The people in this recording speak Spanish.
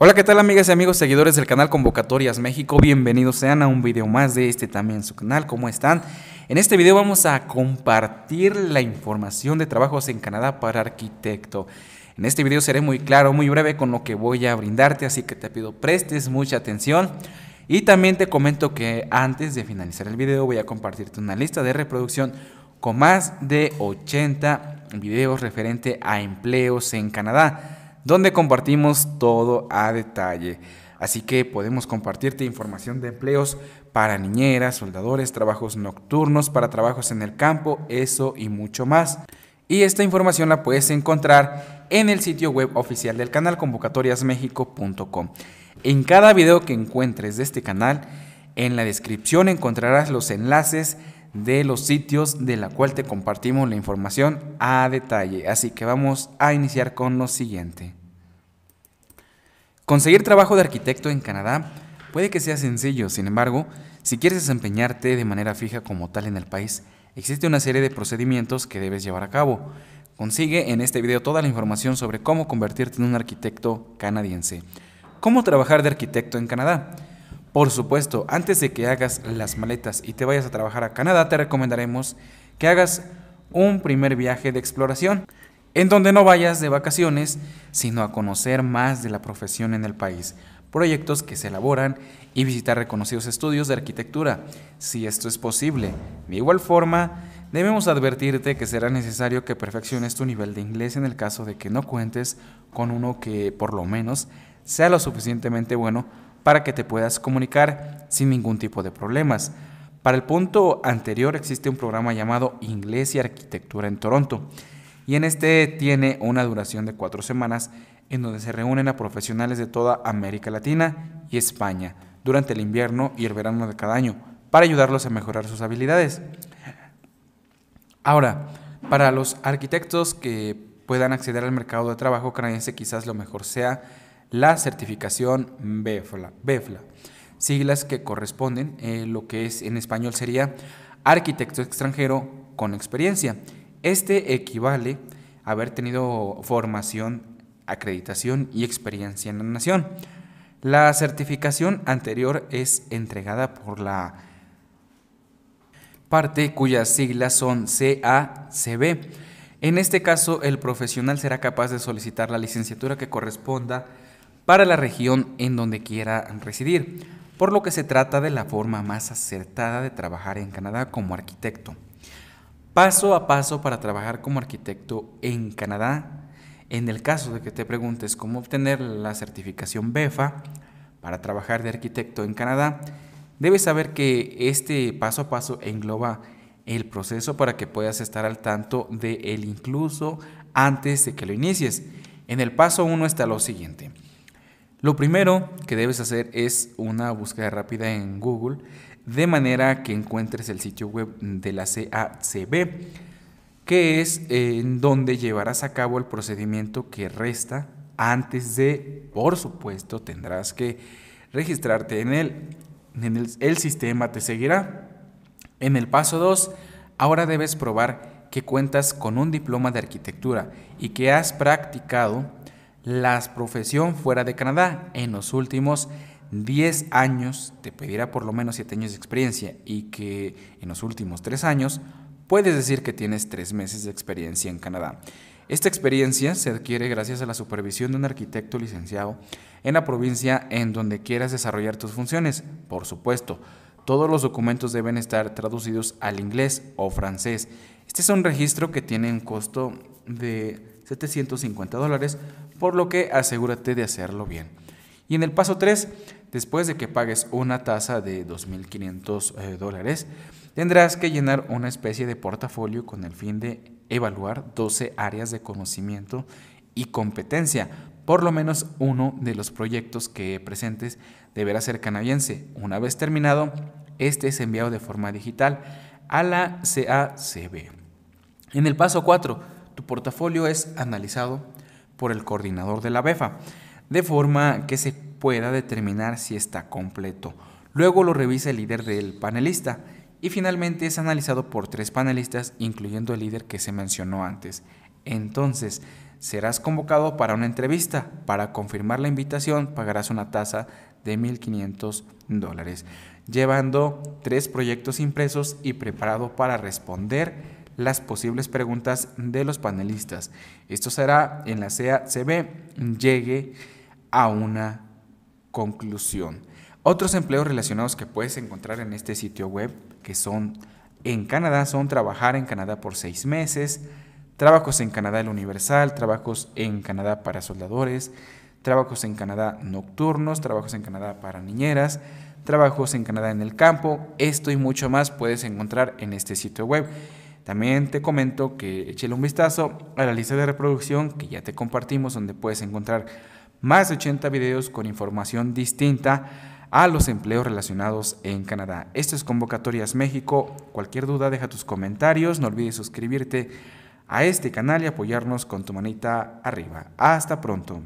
Hola, ¿qué tal amigas y amigos seguidores del canal Convocatorias México? Bienvenidos sean a un video más de este también su canal. ¿Cómo están? En este video vamos a compartir la información de trabajos en Canadá para arquitecto. En este video seré muy claro, muy breve con lo que voy a brindarte, así que te pido prestes mucha atención. Y también te comento que antes de finalizar el video voy a compartirte una lista de reproducción con más de 80 videos referente a empleos en Canadá donde compartimos todo a detalle. Así que podemos compartirte información de empleos para niñeras, soldadores, trabajos nocturnos, para trabajos en el campo, eso y mucho más. Y esta información la puedes encontrar en el sitio web oficial del canal convocatoriasmexico.com. En cada video que encuentres de este canal, en la descripción encontrarás los enlaces de los sitios de la cual te compartimos la información a detalle. Así que vamos a iniciar con lo siguiente. Conseguir trabajo de arquitecto en Canadá puede que sea sencillo, sin embargo, si quieres desempeñarte de manera fija como tal en el país, existe una serie de procedimientos que debes llevar a cabo. Consigue en este video toda la información sobre cómo convertirte en un arquitecto canadiense. ¿Cómo trabajar de arquitecto en Canadá? Por supuesto, antes de que hagas las maletas y te vayas a trabajar a Canadá, te recomendaremos que hagas un primer viaje de exploración en donde no vayas de vacaciones, sino a conocer más de la profesión en el país, proyectos que se elaboran y visitar reconocidos estudios de arquitectura, si esto es posible. De igual forma, debemos advertirte que será necesario que perfecciones tu nivel de inglés en el caso de que no cuentes con uno que por lo menos sea lo suficientemente bueno para que te puedas comunicar sin ningún tipo de problemas. Para el punto anterior existe un programa llamado Inglés y Arquitectura en Toronto y en este tiene una duración de cuatro semanas en donde se reúnen a profesionales de toda América Latina y España durante el invierno y el verano de cada año para ayudarlos a mejorar sus habilidades. Ahora, para los arquitectos que puedan acceder al mercado de trabajo canadiense quizás lo mejor sea la certificación BEFLA, BEFLA siglas que corresponden, eh, lo que es en español sería arquitecto extranjero con experiencia, este equivale a haber tenido formación, acreditación y experiencia en la nación. La certificación anterior es entregada por la parte cuyas siglas son CACB. En este caso, el profesional será capaz de solicitar la licenciatura que corresponda para la región en donde quiera residir, por lo que se trata de la forma más acertada de trabajar en Canadá como arquitecto paso a paso para trabajar como arquitecto en Canadá. En el caso de que te preguntes cómo obtener la certificación BEFA para trabajar de arquitecto en Canadá, debes saber que este paso a paso engloba el proceso para que puedas estar al tanto de él incluso antes de que lo inicies. En el paso 1 está lo siguiente. Lo primero que debes hacer es una búsqueda rápida en Google de manera que encuentres el sitio web de la CACB, que es eh, en donde llevarás a cabo el procedimiento que resta antes de, por supuesto, tendrás que registrarte en El, en el, sistema te seguirá. En el paso 2, ahora debes probar que cuentas con un diploma de arquitectura y que has practicado la profesión fuera de Canadá en los últimos 10 años te pedirá por lo menos 7 años de experiencia y que en los últimos 3 años puedes decir que tienes 3 meses de experiencia en Canadá. Esta experiencia se adquiere gracias a la supervisión de un arquitecto licenciado en la provincia en donde quieras desarrollar tus funciones. Por supuesto, todos los documentos deben estar traducidos al inglés o francés. Este es un registro que tiene un costo de 750 dólares, por lo que asegúrate de hacerlo bien. Y en el paso 3, después de que pagues una tasa de 2.500 eh, dólares, tendrás que llenar una especie de portafolio con el fin de evaluar 12 áreas de conocimiento y competencia. Por lo menos uno de los proyectos que presentes deberá ser canadiense. Una vez terminado, este es enviado de forma digital a la CACB. En el paso 4, tu portafolio es analizado por el coordinador de la BEFA de forma que se pueda determinar si está completo. Luego lo revisa el líder del panelista y finalmente es analizado por tres panelistas, incluyendo el líder que se mencionó antes. Entonces, serás convocado para una entrevista. Para confirmar la invitación, pagarás una tasa de 1.500 dólares, llevando tres proyectos impresos y preparado para responder las posibles preguntas de los panelistas. Esto será en la CACB. Llegue a una conclusión. Otros empleos relacionados que puedes encontrar en este sitio web, que son en Canadá, son trabajar en Canadá por seis meses, trabajos en Canadá el Universal, trabajos en Canadá para soldadores, trabajos en Canadá nocturnos, trabajos en Canadá para niñeras, trabajos en Canadá en el campo, esto y mucho más puedes encontrar en este sitio web. También te comento que échale un vistazo a la lista de reproducción que ya te compartimos donde puedes encontrar más de 80 videos con información distinta a los empleos relacionados en Canadá. Esto es Convocatorias México. Cualquier duda, deja tus comentarios. No olvides suscribirte a este canal y apoyarnos con tu manita arriba. Hasta pronto.